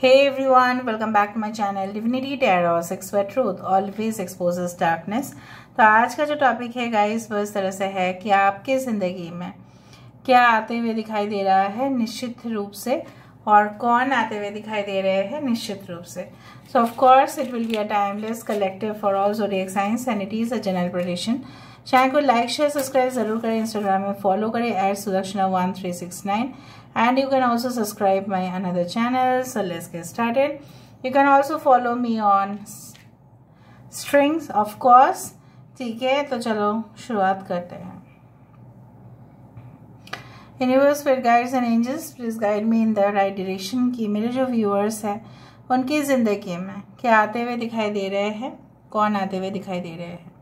Hey everyone, welcome back to my channel Divinity Tarot Six Where Truth Always Exposes Darkness तो आज का जो topic है guys वो इस तरह से है कि आपके ज़िंदगी में क्या आते हुए दिखाई दे रहा है निश्चित रूप से और कौन आते हुए दिखाई दे रहे हैं निश्चित रूप से so of course it will be a timeless collective for all zodiac science and it is a general prediction channel को लाइक शेयर सब्सक्राइब जरूर करें इंस्टाग्राम में फॉलो करें at Sudakshina one three six nine and you can also subscribe my another channel so let's get started you can also follow me on strings of course ठीक है तो चलो शुरुआत करते हैं यूनिवर्स फिर guides and angels please guide me in the right direction की मेरे जो व्यूअर्स हैं उनकी ज़िंदगी में क्या आते हुए दिखाई दे रहे हैं कौन आते हुए दिखाई दे रहे हैं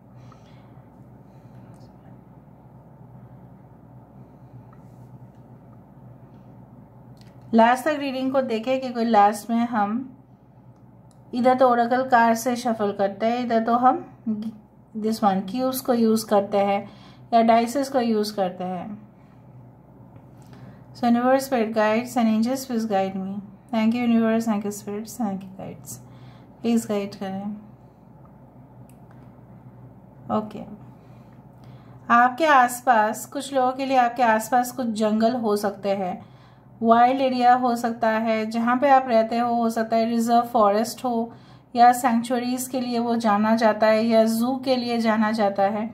लास्ट तक रीडिंग को देखें कि कोई लास्ट में हम इधर तो ओरकल कार से शफल करते हैं इधर तो हम दिस वन क्यूब्स को यूज़ करते हैं या डाइसेस को यूज़ करते हैं so universe spirit guides and angels please guide me thank you universe thank you spirits thank you guides please guide करें ओके okay. आपके आसपास कुछ लोगों के लिए आपके आसपास कुछ जंगल हो सकते हैं वाइल्ड एरिया हो सकता है जहाँ पे आप रहते हो हो सकता है रिज़र्व फॉरेस्ट हो या सेंचुरीज़ के लिए वो जाना जाता है या ज़ू के लिए जाना जाता है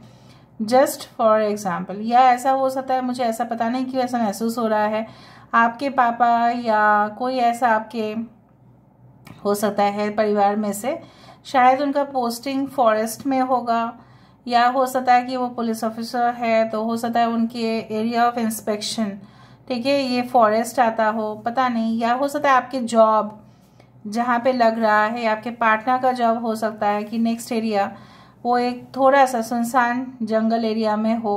जस्ट फॉर एग्ज़ाम्पल या ऐसा हो सकता है मुझे ऐसा पता नहीं क्यों ऐसा महसूस हो रहा है आपके पापा या कोई ऐसा आपके हो सकता है परिवार में से शायद उनका पोस्टिंग फॉरेस्ट में होगा या हो सकता है कि वो पुलिस ऑफिसर है तो हो सकता है उनके एरिया ऑफ इंस्पेक्शन ठीक है ये फॉरेस्ट आता हो पता नहीं या हो सकता है आपके जॉब जहाँ पे लग रहा है आपके पार्टनर का जॉब हो सकता है कि नेक्स्ट एरिया वो एक थोड़ा सा सुनसान जंगल एरिया में हो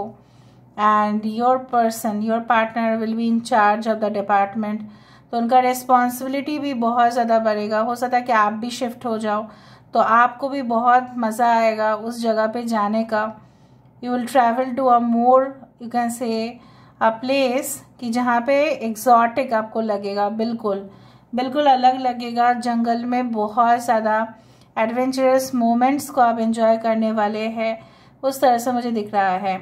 and your person your partner will be in charge of the department तो उनका रिस्पॉन्सिबिलिटी भी बहुत ज़्यादा बढ़ेगा हो सकता है कि आप भी शिफ्ट हो जाओ तो आपको भी बहुत मज़ा आएगा उस जगह पे जाने का you will travel to a more you can say place कि जहाँ पे एग्जॉटिक आपको लगेगा बिल्कुल बिल्कुल अलग लगेगा जंगल में बहुत ज़्यादा एडवेंचरस मोमेंट्स को आप इंजॉय करने वाले हैं उस तरह से मुझे दिख रहा है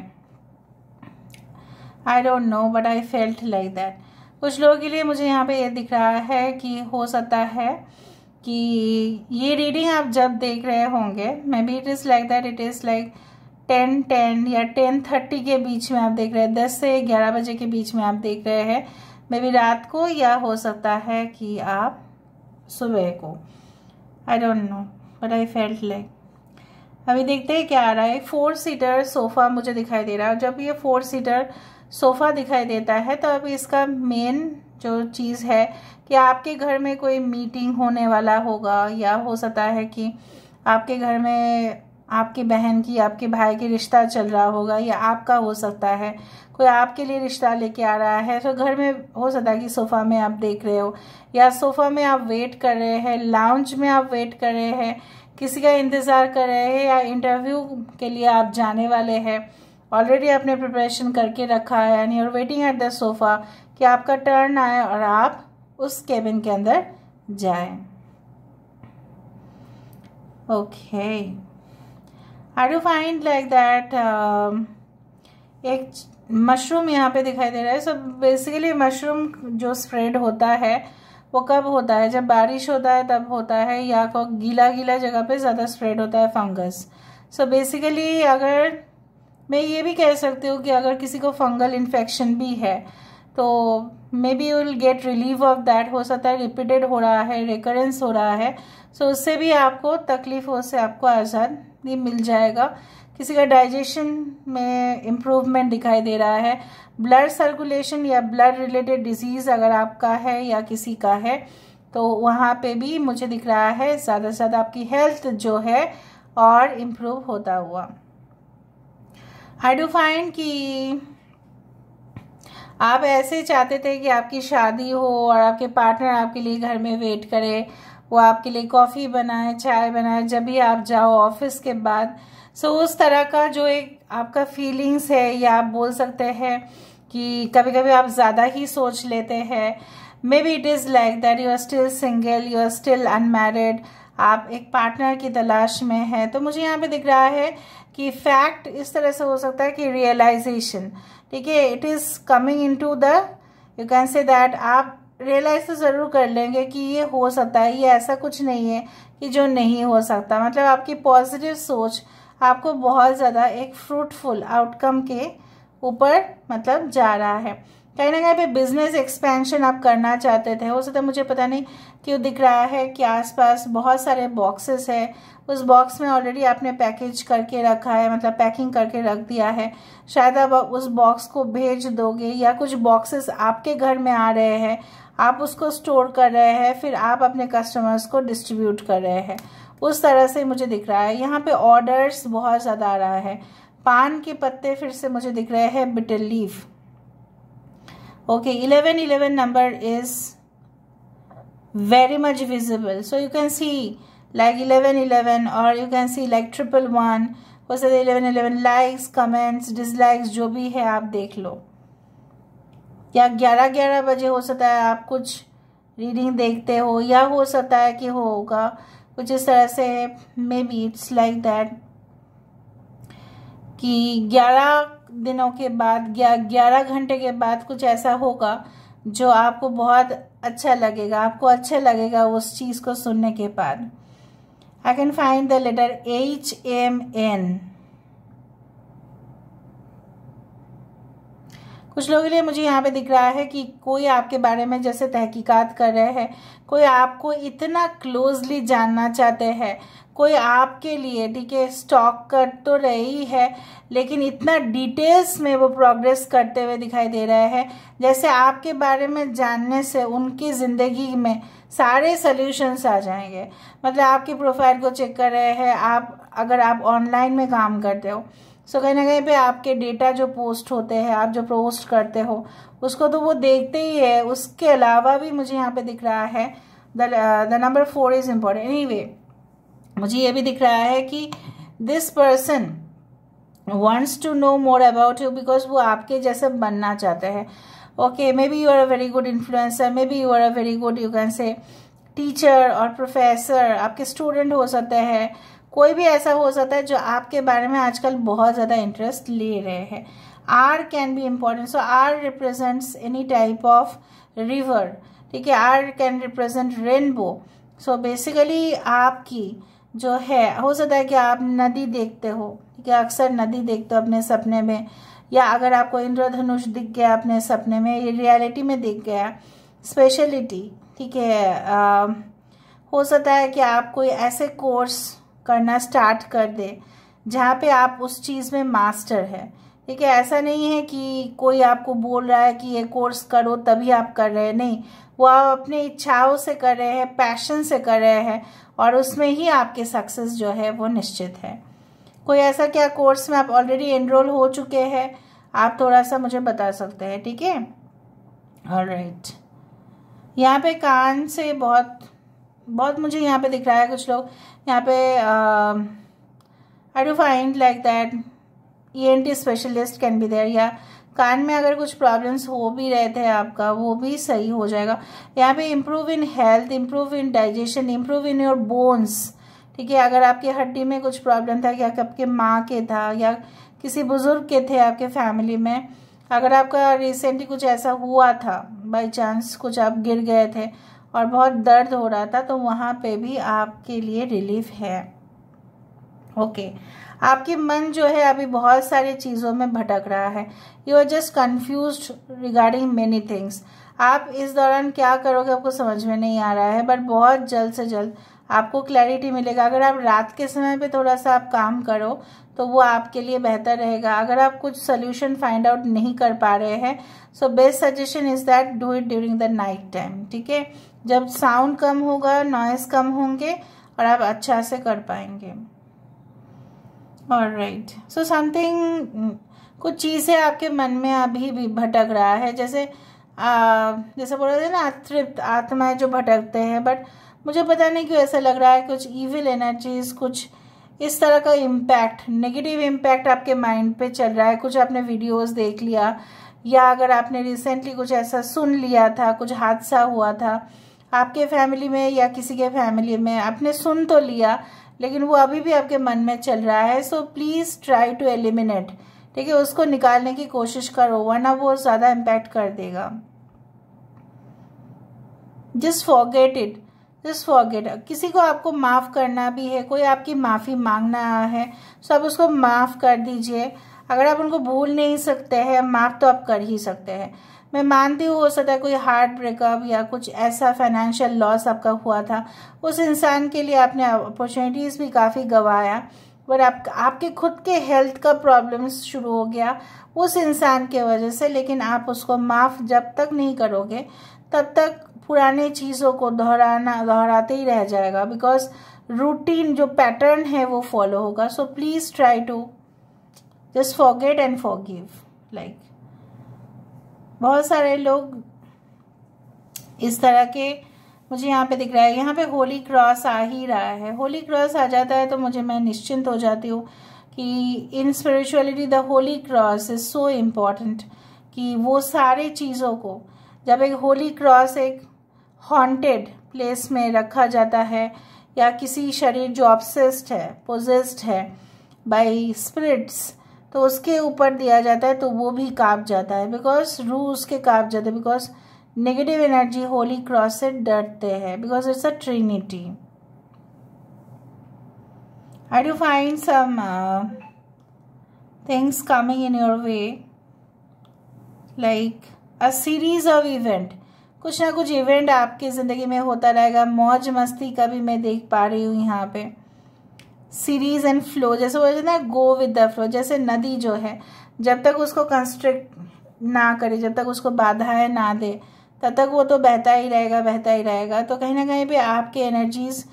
I don't know but I felt like that कुछ लोगों के लिए मुझे यहाँ पे ये दिख रहा है कि हो सकता है कि ये रीडिंग आप जब देख रहे होंगे maybe it is like that it is like ten ten या टेन थर्टी के बीच में आप देख रहे हैं दस से ग्यारह बजे के बीच में आप देख रहे हैं मे बी रात को या हो सकता है कि आप सुबह को I don't know but I felt like अभी देखते हैं क्या आ रहा है फोर सीटर सोफ़ा मुझे दिखाई दे रहा है जब ये फोर सीटर सोफ़ा दिखाई देता है तो अभी इसका मेन जो चीज़ है कि आपके घर में कोई मीटिंग होने वाला होगा या हो सकता है कि आपके घर में आपकी बहन की आपके भाई की रिश्ता चल रहा होगा या आपका हो सकता है कोई आपके लिए रिश्ता लेके आ रहा है तो घर में हो सकता है कि सोफ़ा में आप देख रहे हो या सोफ़ा में आप वेट कर रहे हैं लाउंज में आप वेट कर रहे हैं किसी का इंतज़ार कर रहे हैं या इंटरव्यू के लिए आप जाने वाले हैं ऑलरेडी आपने प्रिपरेशन करके रखा है यानी और वेटिंग एट द सोफ़ा कि आपका टर्न आए और आप उस केबिन के अंदर जाएं okay okay. I do find like that एक मशरूम यहाँ पे दिखाई दे रहा है सो बेसिकली मशरूम जो स्प्रेड होता है वो कब होता है जब बारिश होता है तब होता है या को गीला गीला जगह पे ज़्यादा स्प्रेड होता है फंगस सो बेसिकली अगर मैं ये भी कह सकती हूँ कि अगर किसी को फंगल इन्फेक्शन भी है तो maybe will get relieve of that हो सकता है रिपीटेड हो रहा है रिकरेंस हो रहा है सो so, उससे भी आपको तकलीफ़ हो से आपको आज़ाद भी मिल जाएगा किसी का डाइजेशन में इम्प्रूवमेंट दिखाई दे रहा है ब्लड सर्कुलेशन या ब्लड रिलेटेड डिजीज़ अगर आपका है या किसी का है तो वहाँ पे भी मुझे दिख रहा है ज़्यादा से ज़्यादा आपकी हेल्थ जो है और इम्प्रूव होता हुआ आई डू फाइंड कि आप ऐसे चाहते थे कि आपकी शादी हो और आपके पार्टनर आपके लिए घर में वेट करे वो आपके लिए कॉफ़ी बनाए चाय बनाए जब भी आप जाओ ऑफिस के बाद सो so, उस तरह का जो एक आपका फीलिंग्स है या आप बोल सकते हैं कि कभी कभी आप ज़्यादा ही सोच लेते हैं maybe it is like that you are still single you are still unmarried आप एक पार्टनर की तलाश में हैं तो मुझे यहाँ पे दिख रहा है कि फैक्ट इस तरह से हो सकता है कि रियलाइजेशन ठीक है it is coming in to the you can say that आप रियलाइज़ तो ज़रूर कर लेंगे कि ये हो सकता है ये ऐसा कुछ नहीं है कि जो नहीं हो सकता मतलब आपकी पॉजिटिव सोच आपको बहुत ज़्यादा एक फ्रूटफुल आउटकम के ऊपर मतलब जा रहा है कहीं ना कहीं पे बिजनेस एक्सपेंशन आप करना चाहते थे हो सकता है मुझे पता नहीं क्यों दिख रहा है कि आसपास बहुत सारे बॉक्सेस है उस बॉक्स में ऑलरेडी आपने पैकेज करके रखा है मतलब पैकिंग करके रख दिया है शायद आप उस बॉक्स को भेज दोगे या कुछ बॉक्सेस आपके घर में आ रहे हैं आप उसको स्टोर कर रहे हैं फिर आप अपने कस्टमर्स को डिस्ट्रीब्यूट कर रहे हैं उस तरह से मुझे दिख रहा है यहाँ पे ऑर्डर्स बहुत ज़्यादा आ रहा है पान के पत्ते फिर से मुझे दिख रहे हैं bitter leaf okay 11 11 number is very much visible so you can see like 11 11 or you can see like triple one हो सकता है eleven eleven likes comments dislikes जो भी है आप देख लो या ग्यारह ग्यारह बजे हो सकता है आप कुछ रीडिंग देखते हो या हो सकता है कि होगा कुछ इस तरह से maybe it's like that कि ग्यारह दिनों के बाद या ग्यारह घंटे के बाद कुछ ऐसा होगा जो आपको बहुत अच्छा लगेगा आपको अच्छा लगेगा उस चीज़ को सुनने के बाद I can find the letter H M N कुछ लोगों के लिए मुझे यहाँ पे दिख रहा है कि कोई आपके बारे में जैसे तहकीकात कर रहे हैं कोई आपको इतना क्लोजली जानना चाहते हैं कोई आपके लिए ठीक है स्टॉक कर तो रही है लेकिन इतना डिटेल्स में वो प्रोग्रेस करते हुए दिखाई दे रहा है जैसे आपके बारे में जानने से उनकी ज़िंदगी में सारे सल्यूशंस आ जाएंगे मतलब आपकी प्रोफाइल को चेक कर रहे हैं आप अगर आप ऑनलाइन में काम करते हो सो कहीं ना कहीं पे आपके डेटा जो पोस्ट होते हैं आप जो पोस्ट करते हो उसको तो वो देखते ही है उसके अलावा भी मुझे यहाँ पे दिख रहा है the number four is important anyway मुझे ये भी दिख रहा है कि this person wants to know more about you because वो आपके जैसे बनना चाहते हैं okay maybe you are a very good influencer maybe you are a very good you can say teacher और प्रोफेसर आपके स्टूडेंट हो सकते हैं कोई भी ऐसा हो सकता है जो आपके बारे में आजकल बहुत ज़्यादा इंटरेस्ट ले रहे हैं R can be important so R represents any type of river ठीक है R can represent rainbow so basically आपकी जो है हो सकता है कि आप नदी देखते हो ठीक है अक्सर नदी देखते हो अपने सपने में या अगर आपको इंद्रधनुष दिख गया अपने सपने में ये रियलिटी में दिख गया स्पेशलिटी ठीक है हो सकता है कि आप कोई ऐसे कोर्स करना स्टार्ट कर दे जहाँ पे आप उस चीज़ में मास्टर है ठीक है ऐसा नहीं है कि कोई आपको बोल रहा है कि ये कोर्स करो तभी आप कर रहे हैं नहीं वो आप अपने इच्छाओं से कर रहे हैं पैशन से कर रहे हैं और उसमें ही आपके सक्सेस जो है वो निश्चित है कोई ऐसा क्या कोर्स में आप ऑलरेडी एनरोल हो चुके हैं आप थोड़ा सा मुझे बता सकते हैं ठीक है ऑल राइट यहाँ पे कान से बहुत बहुत मुझे यहाँ पे दिख रहा है कुछ लोग यहाँ पे I do find like that E N T specialist can be there या कान में अगर कुछ प्रॉब्लम्स हो भी रहे थे आपका वो भी सही हो जाएगा यहाँ पे improve in health improve in digestion improve in your bones ठीक है अगर आपकी हड्डी में कुछ प्रॉब्लम था या आपके माँ के था या किसी बुज़ुर्ग के थे आपके फैमिली में अगर आपका रिसेंटली कुछ ऐसा हुआ था बाई चांस कुछ आप गिर गए थे और बहुत दर्द हो रहा था तो वहाँ पे भी आपके लिए रिलीफ है ओके okay. आपके मन जो है अभी बहुत सारी चीज़ों में भटक रहा है you are just confuse regarding many things आप इस दौरान क्या करोगे आपको समझ में नहीं आ रहा है बट बहुत जल्द से जल्द आपको क्लैरिटी मिलेगा अगर आप रात के समय पे थोड़ा सा आप काम करो तो वो आपके लिए बेहतर रहेगा अगर आप कुछ सोल्यूशन फाइंड आउट नहीं कर पा रहे हैं so best suggestion is that do it during the night time ठीक है जब साउंड कम होगा नॉइस कम होंगे और आप अच्छा से कर पाएंगे और राइट सो समथिंग कुछ चीज़ें आपके मन में अभी भी भटक रहा है जैसे आ, जैसे बोल रहे थे ना तृप्त आत्माएं जो भटकते हैं बट मुझे पता नहीं क्यों ऐसा लग रहा है कुछ ईविल एनर्जीज कुछ इस तरह का इम्पैक्ट नेगेटिव इम्पैक्ट आपके माइंड पे चल रहा है कुछ आपने वीडियोस देख लिया या अगर आपने रिसेंटली कुछ ऐसा सुन लिया था कुछ हादसा हुआ था आपके फैमिली में या किसी के फैमिली में आपने सुन तो लिया लेकिन वो अभी भी आपके मन में चल रहा है so please try to eliminate ठीक है उसको निकालने की कोशिश करो वरना वो ज़्यादा इम्पैक्ट कर देगा just forget it just forget किसी को आपको माफ़ करना भी है कोई आपकी माफ़ी मांगना है सो तो आप उसको माफ़ कर दीजिए अगर आप उनको भूल नहीं सकते हैं माफ़ तो आप कर ही सकते हैं मैं मानती हूँ हो सकता है कोई हार्ट ब्रेकअप या कुछ ऐसा फाइनेंशियल लॉस आपका हुआ था उस इंसान के लिए आपने अपॉर्चुनिटीज़ भी काफ़ी गंवाया बट आप आपके खुद के हेल्थ का प्रॉब्लम्स शुरू हो गया उस इंसान के वजह से लेकिन आप उसको माफ़ जब तक नहीं करोगे तब तक पुराने चीज़ों को दोहराना दोहराते ही रह जाएगा बिकॉज रूटीन जो पैटर्न है वो फॉलो होगा so please try to just forget and forgive like बहुत सारे लोग इस तरह के मुझे यहाँ पे दिख रहा है यहाँ पे होली क्रॉस आ ही रहा है होली क्रॉस आ जाता है तो मुझे मैं निश्चिंत हो जाती हूँ कि in spirituality the holy cross is so important कि वो सारे चीज़ों को जब एक होली क्रॉस एक हॉन्टेड प्लेस में रखा जाता है या किसी शरीर जो ऑब्सेस्ड है पोजेस्ड है बाई स्पिरिट्स तो उसके ऊपर दिया जाता है तो वो भी काँप जाता है बिकॉज रू उसके काँप जाते हैं because negative energy holy cross से डरते हैं because it's a trinity I do find some things coming in your way like a series of event कुछ ना कुछ इवेंट आपकी ज़िंदगी में होता रहेगा मौज मस्ती का भी मैं देख पा रही हूँ यहाँ पे सीरीज एंड फ्लो जैसे वो ना गो विद द फ्लो जैसे नदी जो है जब तक उसको कंस्ट्रिक्ट ना करे जब तक उसको बाधाएं ना दे तब तक वो तो बहता ही रहेगा बहता ही रहेगा तो कहीं ना कहीं पे आपके एनर्जीज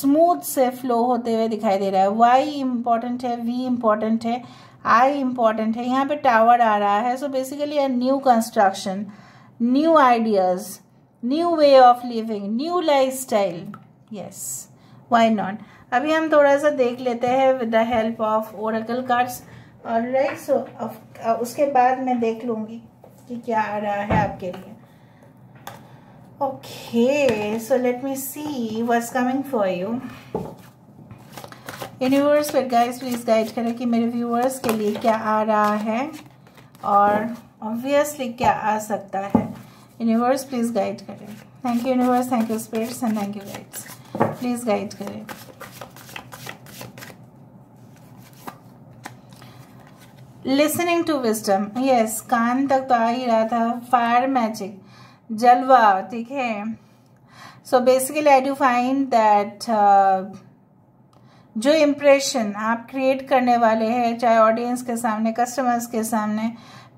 स्मूथ से फ्लो होते हुए दिखाई दे रहा है वाई इम्पॉर्टेंट है वी इम्पॉर्टेंट है आई इम्पॉर्टेंट है यहाँ पे टावर आ रहा है so basically a new construction new ideas new way of living new life style yes why not अभी हम थोड़ा सा देख लेते हैं with the help of oracle cards और राइट सो उसके बाद मैं देख लूँगी कि क्या आ रहा है आपके लिए okay so let me see what's coming for you universe फिर गाइस प्लीज़ गाइड करें कि मेरे व्यूअर्स के लिए क्या आ रहा है और ऑब्वियसली क्या आ सकता है यूनिवर्स प्लीज़ गाइड करें thank you universe thank you spirits and thank you guides please guide करें लिसनिंग टू विस्टम यस कान तक तो आ ही रहा था फायर मैजिक जलवा ठीक है so basically I do find that जो इम्प्रेशन आप क्रिएट करने वाले हैं चाहे ऑडियंस के सामने कस्टमर्स के सामने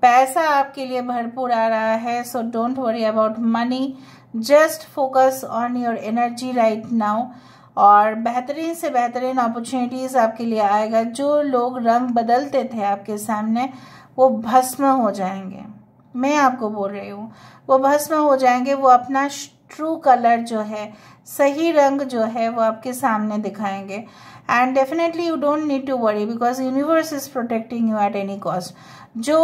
पैसा आपके लिए भरपूर आ रहा है so don't worry about money just focus on your energy right now और बेहतरीन से बेहतरीन अपॉर्चुनिटीज़ आपके लिए आएगा जो लोग रंग बदलते थे आपके सामने वो भस्म हो जाएंगे मैं आपको बोल रही हूँ वो भस्म हो जाएंगे वो अपना ट्रू कलर जो है सही रंग जो है वो आपके सामने दिखाएंगे and definitely you don't need to worry because universe is protecting you at any cost जो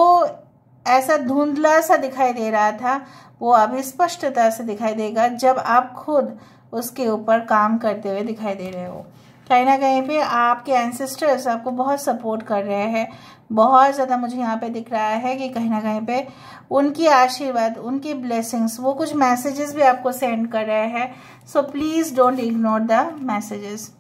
ऐसा धुंधला सा दिखाई दे रहा था वो अब स्पष्टता से दिखाई देगा जब आप खुद उसके ऊपर काम करते हुए दिखाई दे रहे हो कहीं ना कहीं पे आपके एंसेस्टर्स आपको बहुत सपोर्ट कर रहे हैं बहुत ज़्यादा मुझे यहाँ पे दिख रहा है कि कहीं ना कहीं पे उनकी आशीर्वाद उनकी ब्लेसिंग्स वो कुछ मैसेजेस भी आपको सेंड कर रहे हैं so please don't ignore the messages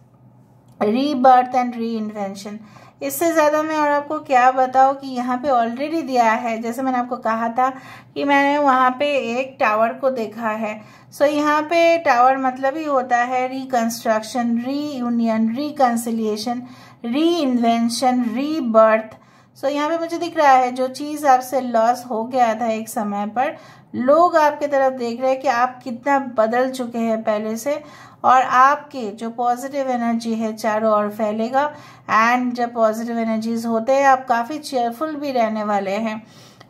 rebirth and reinvention इससे ज़्यादा मैं और आपको क्या बताऊँ कि यहाँ पे ऑलरेडी दिया है जैसे मैंने आपको कहा था कि मैंने वहाँ पे एक टावर को देखा है सो so, यहाँ पे टावर मतलब ही होता है reconstruction reunion reconciliation reinvention rebirth so यहाँ पे मुझे दिख रहा है जो चीज़ आपसे लॉस हो गया था एक समय पर लोग आपके तरफ देख रहे हैं कि आप कितना बदल चुके हैं पहले से और आपके जो पॉजिटिव एनर्जी है चारों ओर फैलेगा एंड जब पॉजिटिव एनर्जीज होते हैं आप काफ़ी चेयरफुल भी रहने वाले हैं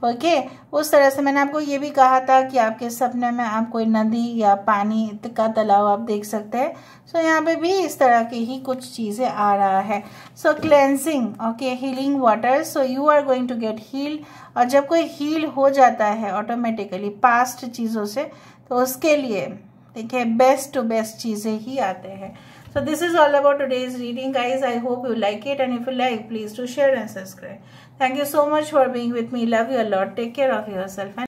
ओके okay, उस तरह से मैंने आपको ये भी कहा था कि आपके सपने में आप कोई नदी या पानी का तालाब आप देख सकते हैं सो so, यहाँ पे भी इस तरह की ही कुछ चीज़ें आ रहा है so cleansing okay healing water so you are going to get heal और जब कोई हील हो जाता है ऑटोमेटिकली पास्ट चीज़ों से तो उसके लिए ठीक बेस्ट टू बेस्ट चीजें ही आते हैं so this is all about today's reading guys I hope you like it and if you like please to share and subscribe thank you so much for being with me love you a lot take care of yourself and